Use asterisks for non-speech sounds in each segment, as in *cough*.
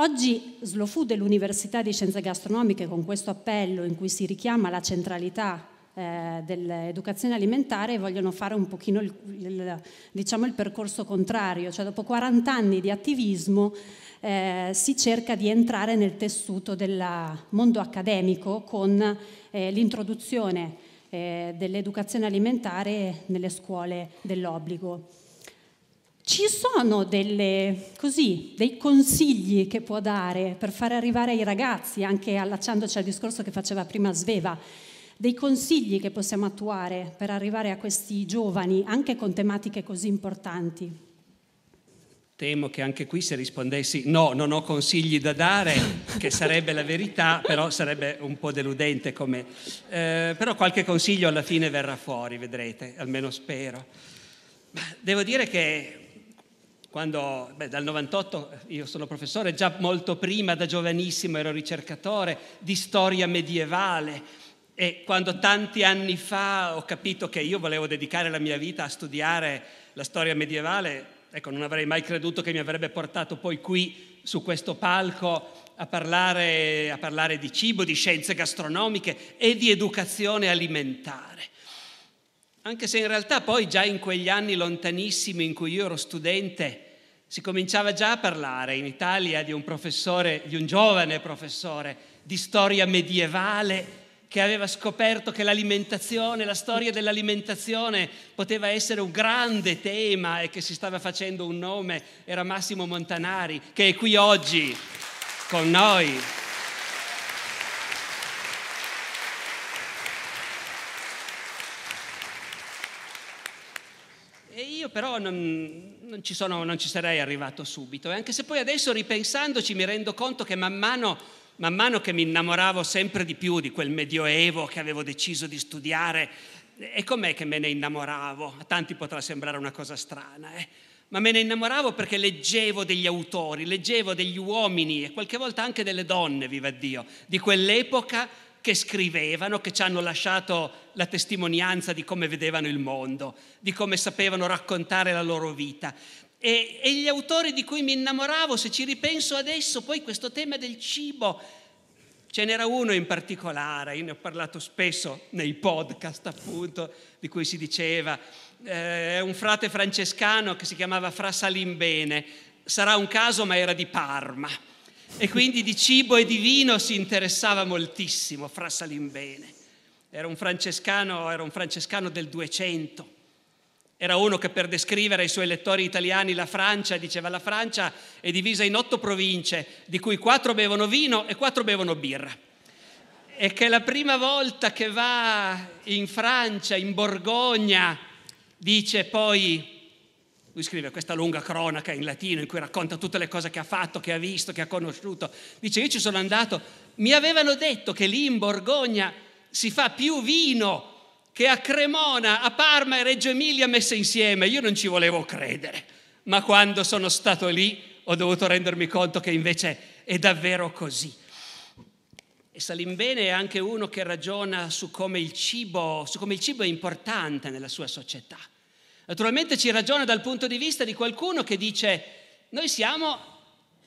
Oggi Slofood e l'Università di Scienze Gastronomiche con questo appello in cui si richiama la centralità eh, dell'educazione alimentare vogliono fare un pochino il, il, diciamo il percorso contrario, cioè dopo 40 anni di attivismo eh, si cerca di entrare nel tessuto del mondo accademico con eh, l'introduzione eh, dell'educazione alimentare nelle scuole dell'obbligo. Ci sono delle, così, dei consigli che può dare per far arrivare ai ragazzi, anche allacciandoci al discorso che faceva prima Sveva, dei consigli che possiamo attuare per arrivare a questi giovani, anche con tematiche così importanti? Temo che anche qui se rispondessi no, non ho consigli da dare, *laughs* che sarebbe la verità, però sarebbe un po' deludente come... Eh, però qualche consiglio alla fine verrà fuori, vedrete, almeno spero. devo dire che quando, beh, dal 98 io sono professore, già molto prima, da giovanissimo ero ricercatore di storia medievale e quando tanti anni fa ho capito che io volevo dedicare la mia vita a studiare la storia medievale, ecco, non avrei mai creduto che mi avrebbe portato poi qui su questo palco a parlare, a parlare di cibo, di scienze gastronomiche e di educazione alimentare anche se in realtà poi già in quegli anni lontanissimi in cui io ero studente si cominciava già a parlare in Italia di un professore, di un giovane professore di storia medievale che aveva scoperto che l'alimentazione, la storia dell'alimentazione poteva essere un grande tema e che si stava facendo un nome, era Massimo Montanari, che è qui oggi con noi. io però non, non, ci sono, non, ci sarei arrivato subito. E anche se poi adesso ripensandoci mi rendo conto che man mano, man mano che mi innamoravo sempre di più di quel medioevo che avevo deciso di studiare, e com'è che me ne innamoravo? A tanti potrà sembrare una cosa strana, eh? ma me ne innamoravo perché leggevo degli autori, leggevo degli uomini e qualche volta anche delle donne, viva Dio, di quell'epoca che scrivevano, che ci hanno lasciato la testimonianza di come vedevano il mondo, di come sapevano raccontare la loro vita. E, e gli autori di cui mi innamoravo, se ci ripenso adesso, poi questo tema del cibo, ce n'era uno in particolare, io ne ho parlato spesso nei podcast appunto, di cui si diceva, eh, un frate francescano che si chiamava Fra Salimbene, sarà un caso ma era di Parma e quindi di cibo e di vino si interessava moltissimo, fra Salimbene. Era un francescano, era un francescano del 200. Era uno che per descrivere ai suoi lettori italiani la Francia diceva la Francia è divisa in otto province, di cui quattro bevono vino e quattro bevono birra. E che la prima volta che va in Francia, in Borgogna, dice poi lui scrive questa lunga cronaca in latino in cui racconta tutte le cose che ha fatto, che ha visto, che ha conosciuto. Dice, io ci sono andato, mi avevano detto che lì in Borgogna si fa più vino che a Cremona, a Parma e Reggio Emilia messe insieme. Io non ci volevo credere, ma quando sono stato lì ho dovuto rendermi conto che invece è davvero così. E Salimbene è anche uno che ragiona su come il cibo, come il cibo è importante nella sua società. Naturalmente ci ragiona dal punto di vista di qualcuno che dice noi siamo,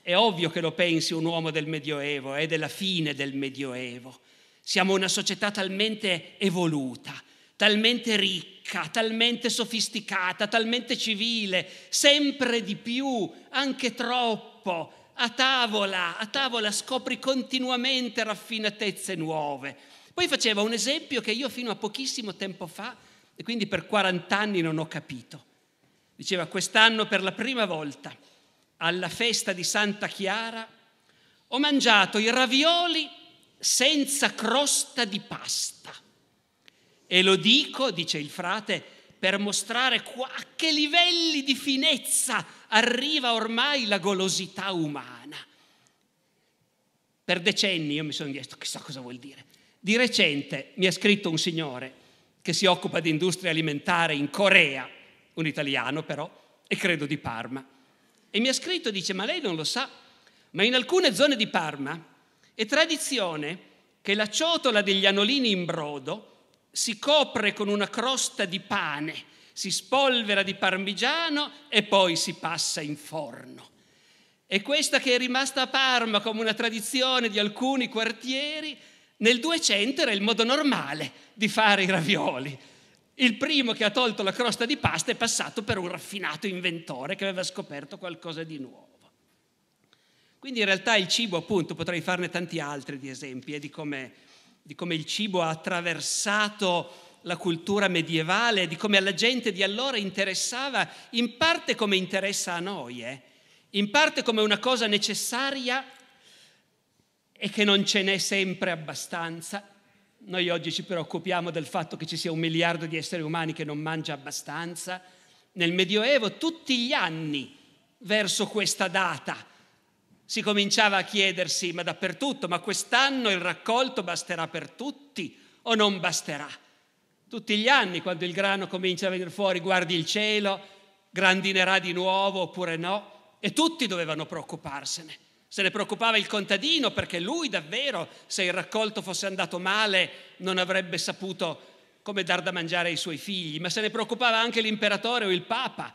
è ovvio che lo pensi un uomo del Medioevo, è eh, della fine del Medioevo, siamo una società talmente evoluta, talmente ricca, talmente sofisticata, talmente civile, sempre di più, anche troppo, a tavola, a tavola scopri continuamente raffinatezze nuove. Poi faceva un esempio che io fino a pochissimo tempo fa e quindi per 40 anni non ho capito. Diceva, quest'anno per la prima volta, alla festa di Santa Chiara, ho mangiato i ravioli senza crosta di pasta. E lo dico, dice il frate, per mostrare a che livelli di finezza arriva ormai la golosità umana. Per decenni io mi sono chiesto chissà cosa vuol dire. Di recente mi ha scritto un signore che si occupa di industria alimentare in Corea, un italiano però, e credo di Parma. E mi ha scritto, dice, ma lei non lo sa, ma in alcune zone di Parma è tradizione che la ciotola degli anolini in brodo si copre con una crosta di pane, si spolvera di parmigiano e poi si passa in forno. E questa che è rimasta a Parma come una tradizione di alcuni quartieri nel 200 era il modo normale di fare i ravioli. Il primo che ha tolto la crosta di pasta è passato per un raffinato inventore che aveva scoperto qualcosa di nuovo. Quindi in realtà il cibo, appunto, potrei farne tanti altri di esempi, eh, di, come, di come il cibo ha attraversato la cultura medievale, di come alla gente di allora interessava, in parte come interessa a noi, eh? in parte come una cosa necessaria e che non ce n'è sempre abbastanza. Noi oggi ci preoccupiamo del fatto che ci sia un miliardo di esseri umani che non mangia abbastanza. Nel Medioevo tutti gli anni verso questa data si cominciava a chiedersi, ma dappertutto, ma quest'anno il raccolto basterà per tutti o non basterà? Tutti gli anni, quando il grano comincia a venire fuori, guardi il cielo, grandinerà di nuovo oppure no? E tutti dovevano preoccuparsene. Se ne preoccupava il contadino perché lui davvero, se il raccolto fosse andato male, non avrebbe saputo come dar da mangiare ai suoi figli, ma se ne preoccupava anche l'imperatore o il papa,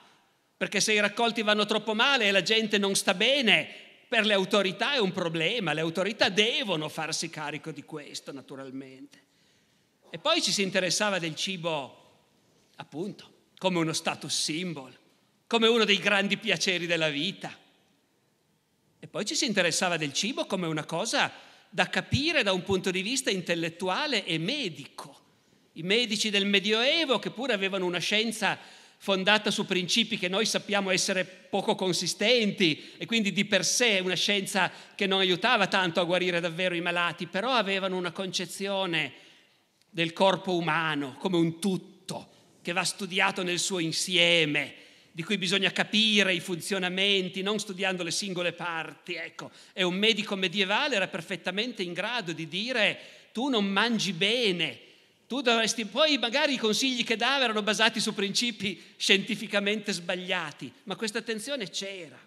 perché se i raccolti vanno troppo male e la gente non sta bene, per le autorità è un problema, le autorità devono farsi carico di questo naturalmente. E poi ci si interessava del cibo, appunto, come uno status symbol, come uno dei grandi piaceri della vita. E poi ci si interessava del cibo come una cosa da capire da un punto di vista intellettuale e medico. I medici del Medioevo, che pure avevano una scienza fondata su principi che noi sappiamo essere poco consistenti e quindi di per sé una scienza che non aiutava tanto a guarire davvero i malati, però avevano una concezione del corpo umano come un tutto che va studiato nel suo insieme di cui bisogna capire i funzionamenti, non studiando le singole parti. Ecco, e un medico medievale era perfettamente in grado di dire tu non mangi bene, tu dovresti... Poi magari i consigli che dava erano basati su principi scientificamente sbagliati, ma questa attenzione c'era.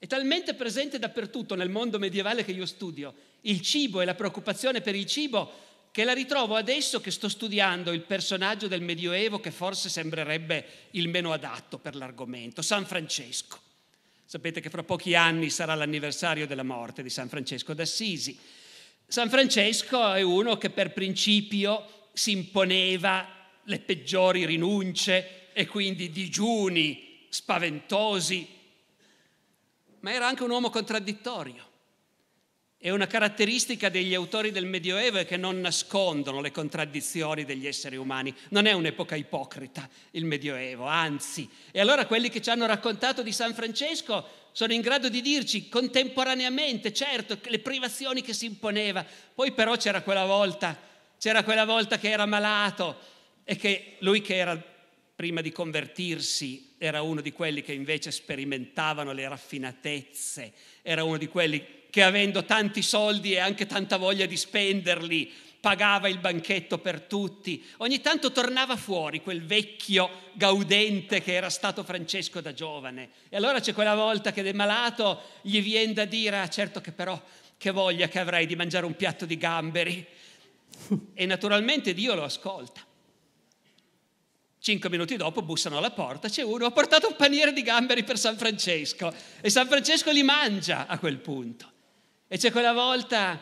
È talmente presente dappertutto nel mondo medievale che io studio il cibo e la preoccupazione per il cibo che la ritrovo adesso che sto studiando il personaggio del Medioevo che forse sembrerebbe il meno adatto per l'argomento, San Francesco. Sapete che fra pochi anni sarà l'anniversario della morte di San Francesco d'Assisi. San Francesco è uno che per principio si imponeva le peggiori rinunce e quindi digiuni spaventosi, ma era anche un uomo contraddittorio è una caratteristica degli autori del Medioevo che non nascondono le contraddizioni degli esseri umani. Non è un'epoca ipocrita il Medioevo, anzi. E allora quelli che ci hanno raccontato di San Francesco sono in grado di dirci contemporaneamente, certo, le privazioni che si imponeva. Poi però c'era quella volta, c'era quella volta che era malato e che lui che era prima di convertirsi era uno di quelli che invece sperimentavano le raffinatezze, era uno di quelli che avendo tanti soldi e anche tanta voglia di spenderli, pagava il banchetto per tutti. Ogni tanto tornava fuori quel vecchio gaudente che era stato Francesco da giovane. E allora c'è quella volta che del malato gli viene da dire, ah certo che però che voglia che avrai di mangiare un piatto di gamberi. *laughs* E naturalmente Dio lo ascolta. Cinque minuti dopo bussano alla porta, c'è uno, ha portato un paniere di gamberi per San Francesco e San Francesco li mangia a quel punto. E c'è quella volta,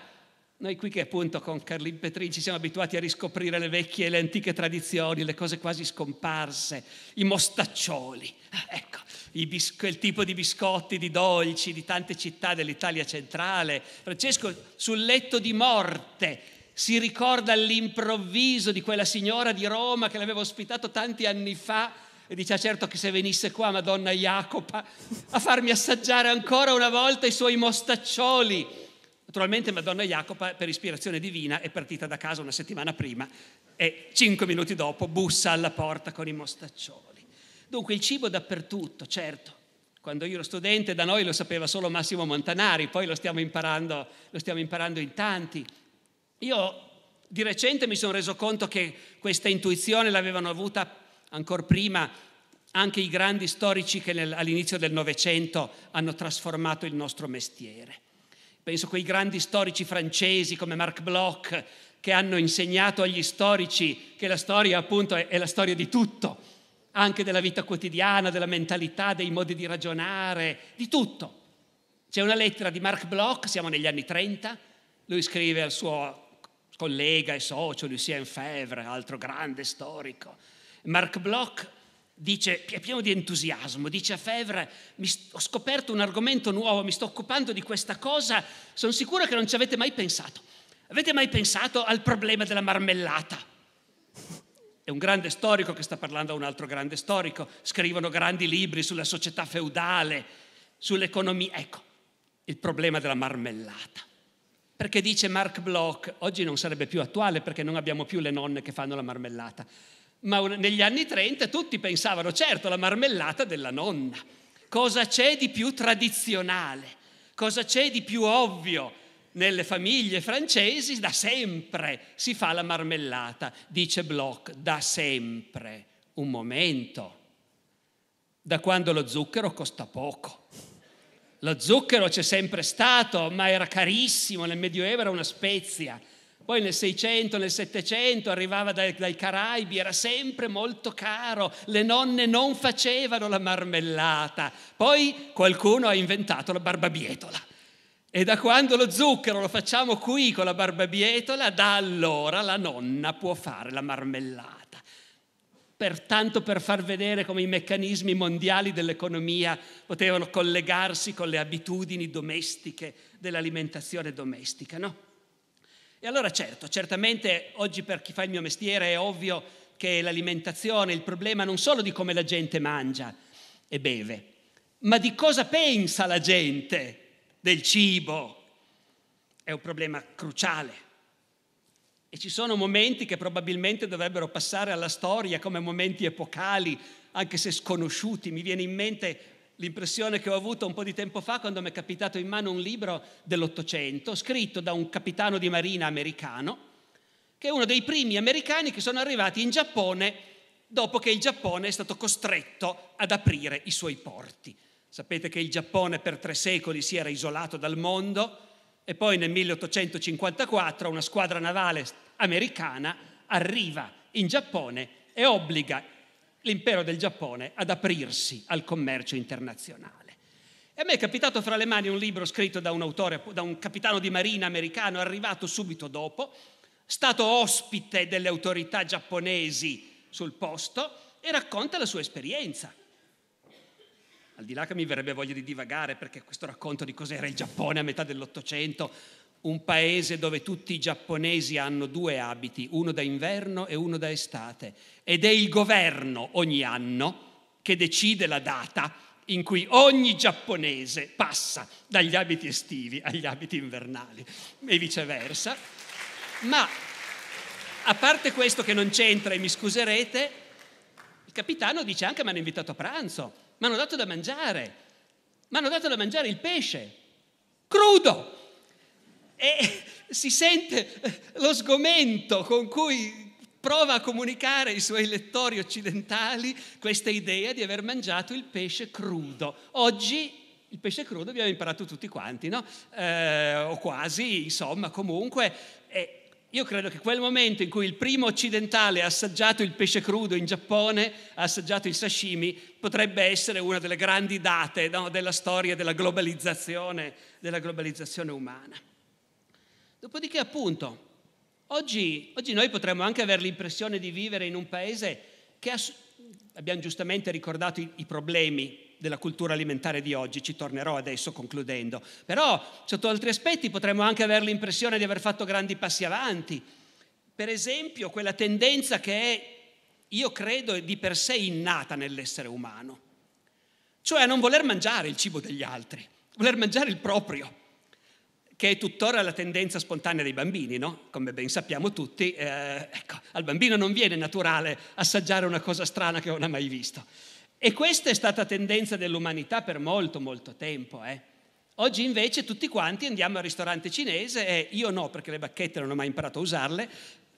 noi qui che appunto con Carlin Petrin ci siamo abituati a riscoprire le vecchie e le antiche tradizioni, le cose quasi scomparse, i mostaccioli, eh, ecco, bis- quel tipo di biscotti, di dolci di tante città dell'Italia centrale. Francesco sul letto di morte si ricorda all'improvviso di quella signora di Roma che l'aveva ospitato tanti anni fa e dice, ah, certo che se venisse qua Madonna Jacopa a farmi assaggiare ancora una volta i suoi mostaccioli. Naturalmente Madonna Jacopa, per ispirazione divina, è partita da casa una settimana prima e cinque minuti dopo bussa alla porta con i mostaccioli. Dunque il cibo dappertutto, certo. Quando io ero studente da noi lo sapeva solo Massimo Montanari, poi lo stiamo imparando, lo stiamo imparando in tanti. Io di recente mi sono reso conto che questa intuizione l'avevano avuta ancora prima anche i grandi storici che nel, all'inizio del Novecento hanno trasformato il nostro mestiere. Penso a quei grandi storici francesi come Marc Bloch che hanno insegnato agli storici che la storia appunto è, è la storia di tutto, anche della vita quotidiana, della mentalità, dei modi di ragionare, di tutto. C'è una lettera di Marc Bloch, siamo negli anni 30, lui scrive al suo collega e socio Lucien Febvre, altro grande storico, Mark Bloch dice, è pieno di entusiasmo, dice a Fevre, ho scoperto un argomento nuovo, mi sto occupando di questa cosa, sono sicuro che non ci avete mai pensato. Avete mai pensato al problema della marmellata? È un grande storico che sta parlando a un altro grande storico, scrivono grandi libri sulla società feudale, sull'economia. Ecco, il problema della marmellata. Perché dice Mark Bloch, oggi non sarebbe più attuale perché non abbiamo più le nonne che fanno la marmellata ma negli anni 30 tutti pensavano, certo, la marmellata della nonna. Cosa c'è di più tradizionale? Cosa c'è di più ovvio? Nelle famiglie francesi da sempre si fa la marmellata, dice Bloch, da sempre. Un momento, da quando lo zucchero costa poco. Lo zucchero c'è sempre stato, ma era carissimo, nel Medioevo era una spezia poi nel 600, nel 700 arrivava dai, dai Caraibi, era sempre molto caro, le nonne non facevano la marmellata, poi qualcuno ha inventato la barbabietola. E da quando lo zucchero lo facciamo qui con la barbabietola, da allora la nonna può fare la marmellata. Pertanto per far vedere come i meccanismi mondiali dell'economia potevano collegarsi con le abitudini domestiche dell'alimentazione domestica, no? E allora certo, certamente oggi per chi fa il mio mestiere è ovvio che l'alimentazione è il problema non solo di come la gente mangia e beve, ma di cosa pensa la gente del cibo. È un problema cruciale. E ci sono momenti che probabilmente dovrebbero passare alla storia come momenti epocali, anche se sconosciuti. Mi viene in mente l'impressione che ho avuto un po' di tempo fa quando mi è capitato in mano un libro dell'Ottocento scritto da un capitano di marina americano, che è uno dei primi americani che sono arrivati in Giappone dopo che il Giappone è stato costretto ad aprire i suoi porti. Sapete che il Giappone per tre secoli si era isolato dal mondo e poi nel 1854 una squadra navale americana arriva in Giappone e obbliga l'impero del Giappone ad aprirsi al commercio internazionale. E a me è capitato fra le mani un libro scritto da un autore, da un capitano di marina americano arrivato subito dopo, stato ospite delle autorità giapponesi sul posto e racconta la sua esperienza. Al di là che mi verrebbe voglia di divagare perché questo racconto di cos'era il Giappone a metà dell'Ottocento un paese dove tutti i giapponesi hanno due abiti, uno da inverno e uno da estate, ed è il governo ogni anno che decide la data in cui ogni giapponese passa dagli abiti estivi agli abiti invernali e viceversa. Ma a parte questo che non c'entra e mi scuserete, il capitano dice anche mi hanno invitato a pranzo, mi hanno dato da mangiare, mi hanno dato da mangiare il pesce, crudo, e si sente eh, lo sgomento con cui prova a comunicare ai suoi lettori occidentali questa idea di aver mangiato il pesce crudo. Oggi il pesce crudo abbiamo imparato tutti quanti, no? Eh, o quasi, insomma, comunque. Eh, io credo che quel momento in cui il primo occidentale ha assaggiato il pesce crudo in Giappone, ha assaggiato il sashimi, potrebbe essere una delle grandi date no? della storia della globalizzazione, della globalizzazione umana. Dopodiché, appunto, oggi, oggi noi potremmo anche avere l'impressione di vivere in un paese che ass- abbiamo giustamente ricordato i, i problemi della cultura alimentare di oggi, ci tornerò adesso concludendo, però sotto altri aspetti potremmo anche avere l'impressione di aver fatto grandi passi avanti. Per esempio, quella tendenza che è, io credo, di per sé innata nell'essere umano, cioè a non voler mangiare il cibo degli altri, voler mangiare il proprio che è tuttora la tendenza spontanea dei bambini, no? Come ben sappiamo tutti, eh, ecco, al bambino non viene naturale assaggiare una cosa strana che non ha mai visto. E questa è stata tendenza dell'umanità per molto, molto tempo, eh. Oggi invece tutti quanti andiamo al ristorante cinese e io no, perché le bacchette non ho mai imparato a usarle,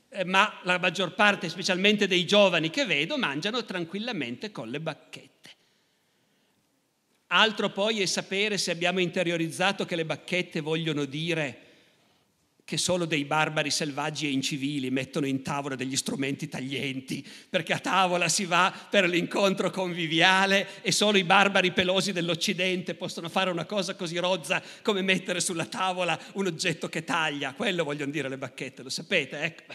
eh, ma la maggior parte, specialmente dei giovani che vedo, mangiano tranquillamente con le bacchette. Altro poi è sapere se abbiamo interiorizzato che le bacchette vogliono dire che solo dei barbari selvaggi e incivili mettono in tavola degli strumenti taglienti, perché a tavola si va per l'incontro conviviale e solo i barbari pelosi dell'Occidente possono fare una cosa così rozza come mettere sulla tavola un oggetto che taglia. Quello vogliono dire le bacchette, lo sapete, ecco.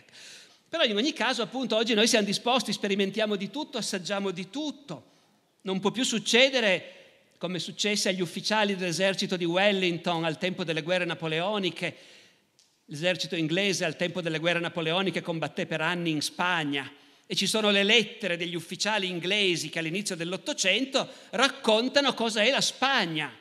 Però in ogni caso, appunto, oggi noi siamo disposti, sperimentiamo di tutto, assaggiamo di tutto. Non può più succedere come successe agli ufficiali dell'esercito di Wellington al tempo delle guerre napoleoniche. L'esercito inglese al tempo delle guerre napoleoniche combatté per anni in Spagna e ci sono le lettere degli ufficiali inglesi che all'inizio dell'Ottocento raccontano cosa è la Spagna.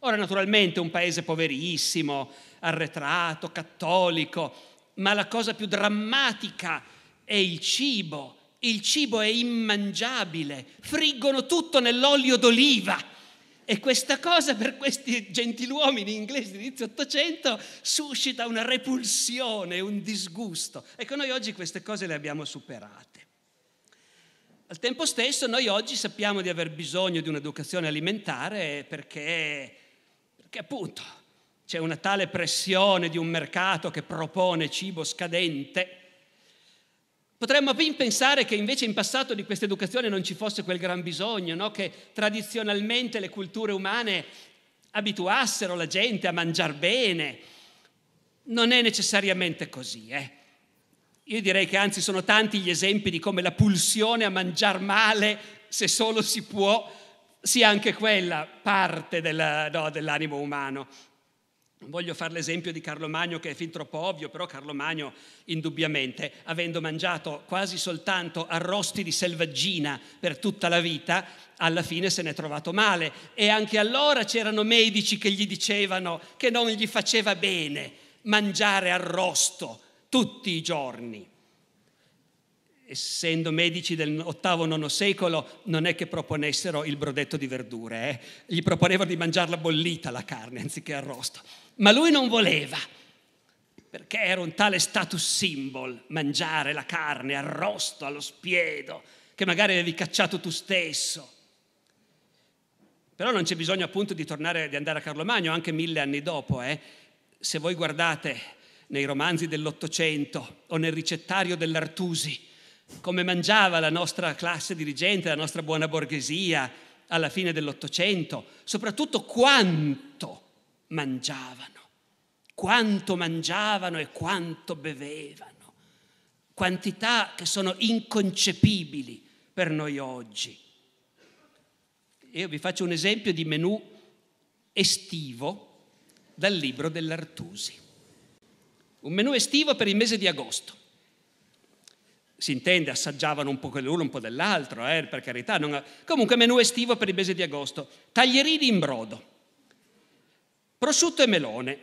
Ora naturalmente un paese poverissimo, arretrato, cattolico, ma la cosa più drammatica è il cibo. Il cibo è immangiabile, friggono tutto nell'olio d'oliva e questa cosa per questi gentiluomini inglesi dell'inizio Ottocento suscita una repulsione, un disgusto. Ecco, noi oggi queste cose le abbiamo superate. Al tempo stesso noi oggi sappiamo di aver bisogno di un'educazione alimentare perché, perché appunto c'è una tale pressione di un mercato che propone cibo scadente Potremmo ben pensare che invece in passato di questa educazione non ci fosse quel gran bisogno, no? che tradizionalmente le culture umane abituassero la gente a mangiare bene. Non è necessariamente così. Eh? Io direi che anzi sono tanti gli esempi di come la pulsione a mangiare male, se solo si può, sia anche quella parte della, no, dell'animo umano. Voglio fare l'esempio di Carlo Magno che è fin troppo ovvio, però Carlo Magno indubbiamente, avendo mangiato quasi soltanto arrosti di selvaggina per tutta la vita, alla fine se n'è trovato male e anche allora c'erano medici che gli dicevano che non gli faceva bene mangiare arrosto tutti i giorni. Essendo medici del VIII-IX secolo, non è che proponessero il brodetto di verdure, eh? gli proponevano di mangiarla bollita la carne anziché arrosto ma lui non voleva, perché era un tale status symbol, mangiare la carne arrosto allo spiedo, che magari avevi cacciato tu stesso. Però non c'è bisogno appunto di tornare, di andare a Carlo Magno anche mille anni dopo. Eh? Se voi guardate nei romanzi dell'Ottocento o nel ricettario dell'Artusi, come mangiava la nostra classe dirigente, la nostra buona borghesia alla fine dell'Ottocento, soprattutto quanto mangiavano, quanto mangiavano e quanto bevevano, quantità che sono inconcepibili per noi oggi. Io vi faccio un esempio di menù estivo dal libro dell'Artusi. Un menù estivo per il mese di agosto si intende, assaggiavano un po' dell'uno, un po' dell'altro, eh, per carità. Non... Comunque menù estivo per il mese di agosto. Taglierini in brodo, prosciutto e melone,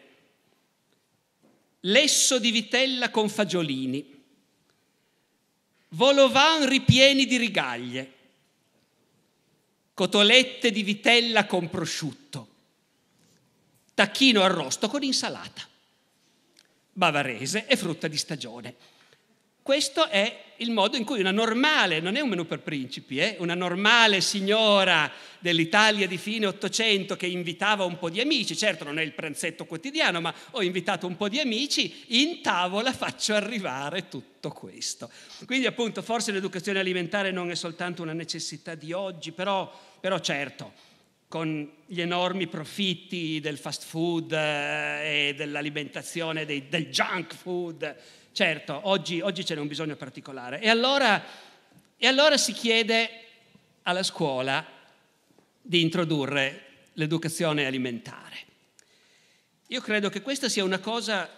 lesso di vitella con fagiolini, volovan ripieni di rigaglie, cotolette di vitella con prosciutto, tacchino arrosto con insalata, bavarese e frutta di stagione. Questo è il modo in cui una normale, non è un menù per principi, eh? una normale signora dell'Italia di fine Ottocento che invitava un po' di amici, certo non è il pranzetto quotidiano, ma ho invitato un po' di amici, in tavola faccio arrivare tutto questo. Quindi appunto forse l'educazione alimentare non è soltanto una necessità di oggi, però, però certo con gli enormi profitti del fast food eh, e dell'alimentazione, dei, del junk food, Certo, oggi, oggi ce n'è un bisogno particolare. E allora, e allora si chiede alla scuola di introdurre l'educazione alimentare. Io credo che questa sia una cosa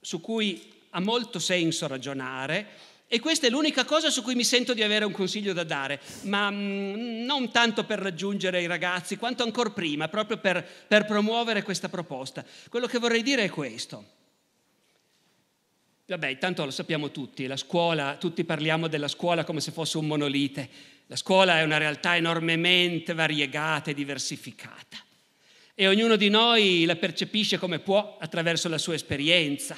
su cui ha molto senso ragionare e questa è l'unica cosa su cui mi sento di avere un consiglio da dare, ma mh, mm, non tanto per raggiungere i ragazzi, quanto ancora prima, proprio per, per promuovere questa proposta. Quello che vorrei dire è questo. Vabbè, intanto lo sappiamo tutti, la scuola, tutti parliamo della scuola come se fosse un monolite. La scuola è una realtà enormemente variegata e diversificata e ognuno di noi la percepisce come può attraverso la sua esperienza.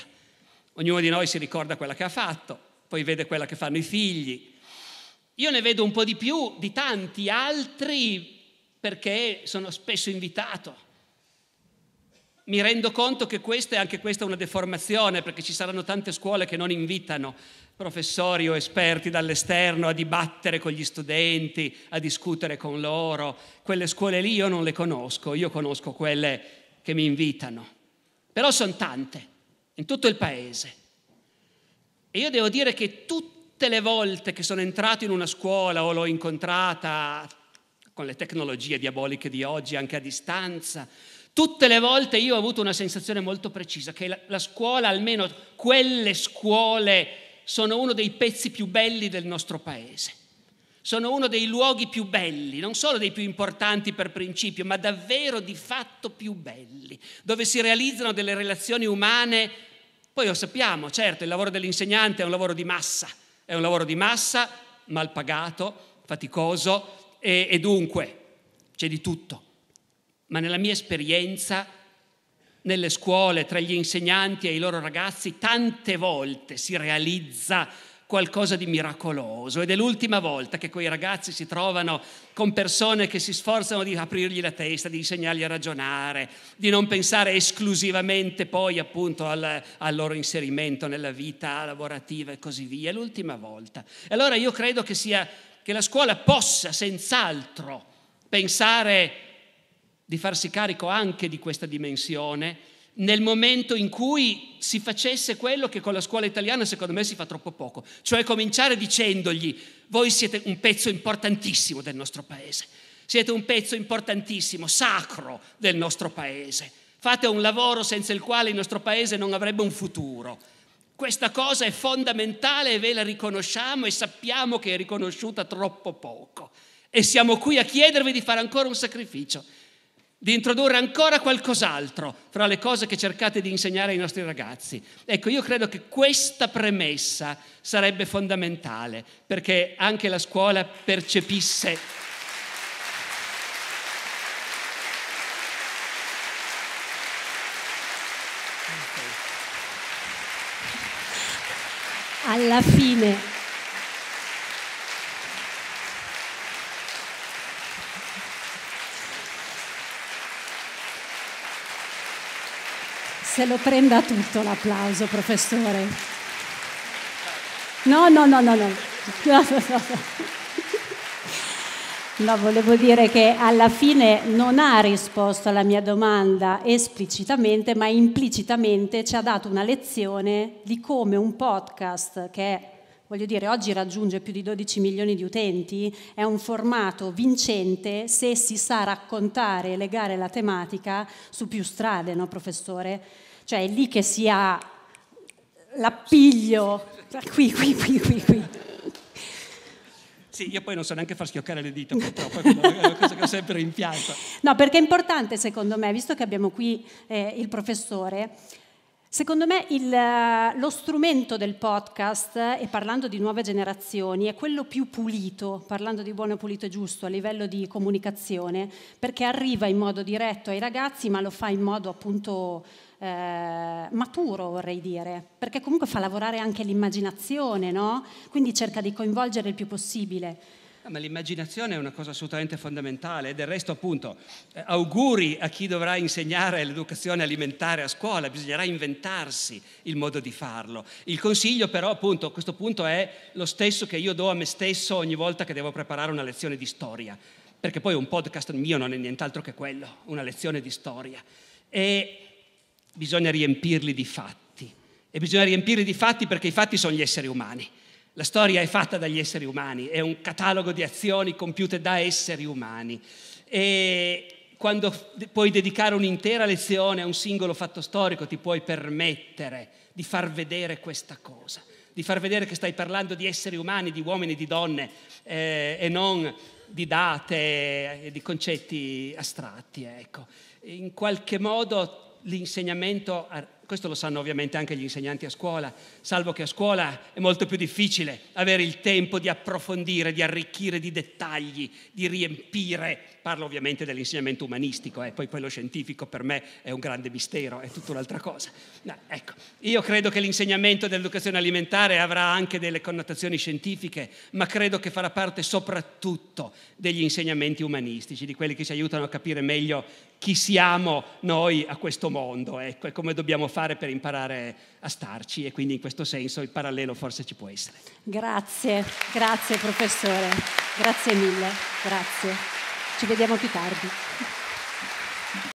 Ognuno di noi si ricorda quella che ha fatto, poi vede quella che fanno i figli. Io ne vedo un po' di più di tanti altri perché sono spesso invitato mi rendo conto che questa è anche questa una deformazione, perché ci saranno tante scuole che non invitano professori o esperti dall'esterno a dibattere con gli studenti, a discutere con loro. Quelle scuole lì io non le conosco, io conosco quelle che mi invitano. Però sono tante, in tutto il paese. E io devo dire che tutte le volte che sono entrato in una scuola o l'ho incontrata con le tecnologie diaboliche di oggi, anche a distanza, Tutte le volte io ho avuto una sensazione molto precisa che la, la scuola, almeno quelle scuole, sono uno dei pezzi più belli del nostro paese sono uno dei luoghi più belli, non solo dei più importanti per principio, ma davvero di fatto più belli, dove si realizzano delle relazioni umane. Poi lo sappiamo, certo, il lavoro dell'insegnante è un lavoro di massa, è un lavoro di massa, mal pagato, faticoso e, e dunque c'è di tutto ma nella mia esperienza, nelle scuole, tra gli insegnanti e i loro ragazzi, tante volte si realizza qualcosa di miracoloso ed è l'ultima volta che quei ragazzi si trovano con persone che si sforzano di aprirgli la testa, di insegnargli a ragionare, di non pensare esclusivamente poi appunto al, al loro inserimento nella vita lavorativa e così via, è l'ultima volta. E allora io credo che, sia, che la scuola possa senz'altro pensare di farsi carico anche di questa dimensione nel momento in cui si facesse quello che con la scuola italiana secondo me si fa troppo poco, cioè cominciare dicendogli voi siete un pezzo importantissimo del nostro paese, siete un pezzo importantissimo, sacro del nostro paese, fate un lavoro senza il quale il nostro paese non avrebbe un futuro. Questa cosa è fondamentale e ve la riconosciamo e sappiamo che è riconosciuta troppo poco e siamo qui a chiedervi di fare ancora un sacrificio di introdurre ancora qualcos'altro fra le cose che cercate di insegnare ai nostri ragazzi. Ecco, io credo che questa premessa sarebbe fondamentale perché anche la scuola percepisse alla fine se lo prenda tutto l'applauso, professore. No, no, no, no, no. *laughs* No, volevo dire che alla fine non ha risposto alla mia domanda esplicitamente, ma implicitamente ci ha dato una lezione di come un podcast che è voglio dire, oggi raggiunge più di 12 milioni di utenti, è un formato vincente se si sa raccontare e legare la tematica su più strade, no professore? Cioè è lì che si ha l'appiglio, qui, qui, qui, qui, qui. Sì, io poi non so neanche far schioccare le dita, purtroppo, è una cosa che ho sempre rimpianto. No, perché è importante secondo me, visto che abbiamo qui eh, il professore, Secondo me il, eh, lo strumento del podcast, e parlando di nuove generazioni, è quello più pulito, parlando di buono, pulito e giusto a livello di comunicazione, perché arriva in modo diretto ai ragazzi, ma lo fa in modo appunto eh, maturo, vorrei dire, perché comunque fa lavorare anche l'immaginazione, no? quindi cerca di coinvolgere il più possibile. Ah, ma l'immaginazione è una cosa assolutamente fondamentale e del resto appunto eh, auguri a chi dovrà insegnare l'educazione alimentare a scuola, bisognerà inventarsi il modo di farlo. Il consiglio però appunto a questo punto è lo stesso che io do a me stesso ogni volta che devo preparare una lezione di storia, perché poi un podcast mio non è nient'altro che quello, una lezione di storia. E bisogna riempirli di fatti e bisogna riempirli di fatti perché i fatti sono gli esseri umani. La storia è fatta dagli esseri umani, è un catalogo di azioni compiute da esseri umani. E quando puoi dedicare un'intera lezione a un singolo fatto storico, ti puoi permettere di far vedere questa cosa, di far vedere che stai parlando di esseri umani, di uomini, di donne eh, e non di date, di concetti astratti. Ecco. In qualche modo l'insegnamento questo lo sanno ovviamente anche gli insegnanti a scuola, salvo che a scuola è molto più difficile avere il tempo di approfondire, di arricchire di dettagli, di riempire. Parlo ovviamente dell'insegnamento umanistico, eh, poi quello scientifico per me è un grande mistero, è tutta un'altra cosa. No, ecco, io credo che l'insegnamento dell'educazione alimentare avrà anche delle connotazioni scientifiche, ma credo che farà parte soprattutto degli insegnamenti umanistici, di quelli che ci aiutano a capire meglio chi siamo noi a questo mondo, ecco, e come dobbiamo fare fare per imparare a starci e quindi in questo senso il parallelo forse ci può essere. Grazie, grazie professore, grazie mille, grazie. Ci vediamo più tardi.